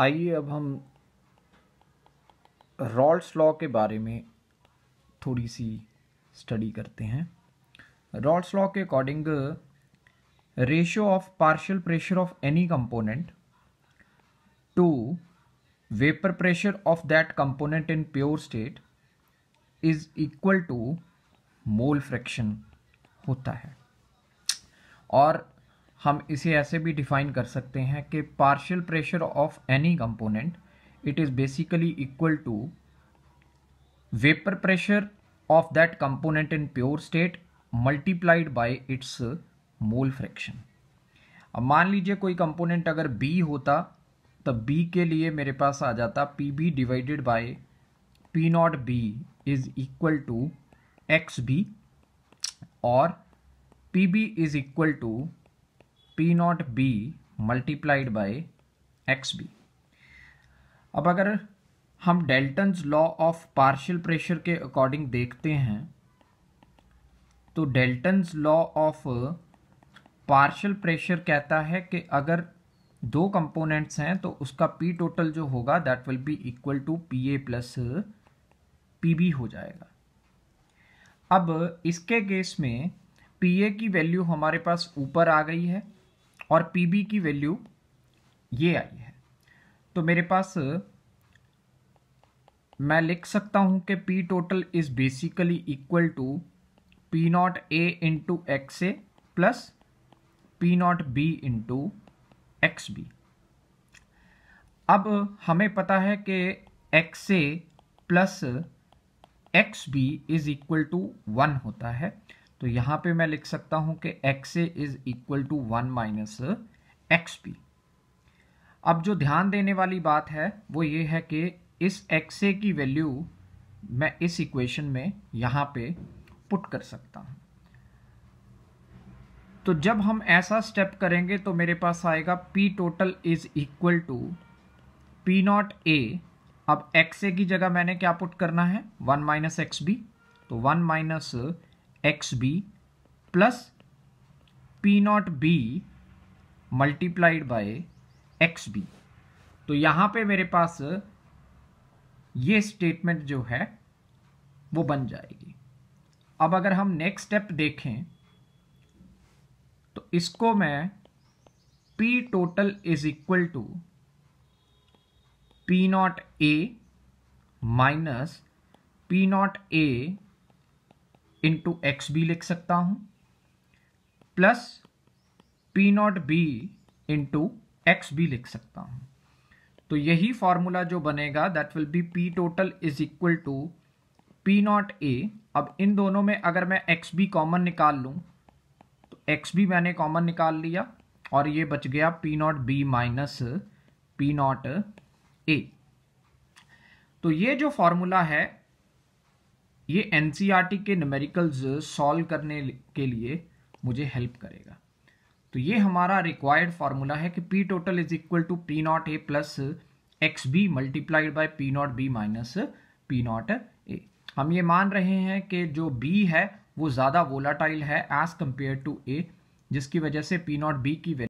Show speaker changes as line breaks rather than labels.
आइए अब हम रॉल्स लॉ के बारे में थोड़ी सी स्टडी करते हैं रॉल्स लॉ के according ratio of partial pressure of any component to vapour pressure of that component in pure state is equal to mole fraction होता है और हम इसे ऐसे भी डिफाइन कर सकते हैं कि partial pressure of any component it is basically equal to vapour pressure of that component in pure state multiplied by its mole fraction अब मान लीजिए कोई कंपोनेंट अगर बी होता तो बी के लिए मेरे पास आ जाता P B divided by P naught B is equal to X B और P B is equal to P naught B multiplied by X B अब अगर हम Dalton law of partial pressure के अकॉर्डिंग देखते हैं तो Dalton law of partial pressure कहता है कि अगर दो कंपोनेंट्स हैं तो उसका पी टोटल जो होगा that will be equal to P A plus P B हो जाएगा अब इसके केस में पी ए की वैल्यू हमारे पास ऊपर आ गई है और पी की वैल्यू ये आई है तो मेरे पास मैं लिख सकता हूं कि P total is basically equal to P naught A into X A plus P naught B into X B अब हमें पता है कि X A plus X B is equal to one होता है तो यहां पे मैं लिख सकता हूं कि X A is equal to one minus X P अब जो ध्यान देने वाली बात है वो ये है कि इस एक्स ए की वैल्यू मैं इस इक्वेशन में यहां पे पुट कर सकता हूं तो जब हम ऐसा स्टेप करेंगे तो मेरे पास आएगा P total is equal to P naught A अब एक्स ए की जगह मैंने क्या पुट करना है वन माइनस एक्स बी तो one minus X B plus P naught B multiplied by X B तो यहाँ पे मेरे पास ये स्टेटमेंट जो है वो बन जाएगी अब अगर हम नेक्स्ट स्टेप देखें तो इसको मैं P total is equal to P naught A minus P naught A into X B लिख सकता हूं plus P naught B into X B लिख सकता हूँ तो यही फॉर्मूला जो बनेगा that will be P total is equal to P naught A अब इन दोनों में अगर मैं एक्स बी कॉमन निकाल लूँ तो एक्स बी मैंने कॉमन निकाल लिया और ये बच गया P naught B minus P naught A तो ये जो फॉर्मूला है ये एन e के नमेरिकल्स सॉल्व करने के लिए मुझे हेल्प करेगा तो ये हमारा रिक्वायर्ड फार्मूला है कि P total is equal to P naught A plus X B multiplied by P naught B minus P naught A हम ये मान रहे हैं कि जो बी है वो ज़्यादा वोलाटाइल है एज कम्पेयर टू ए जिसकी वजह से पी नॉट बी की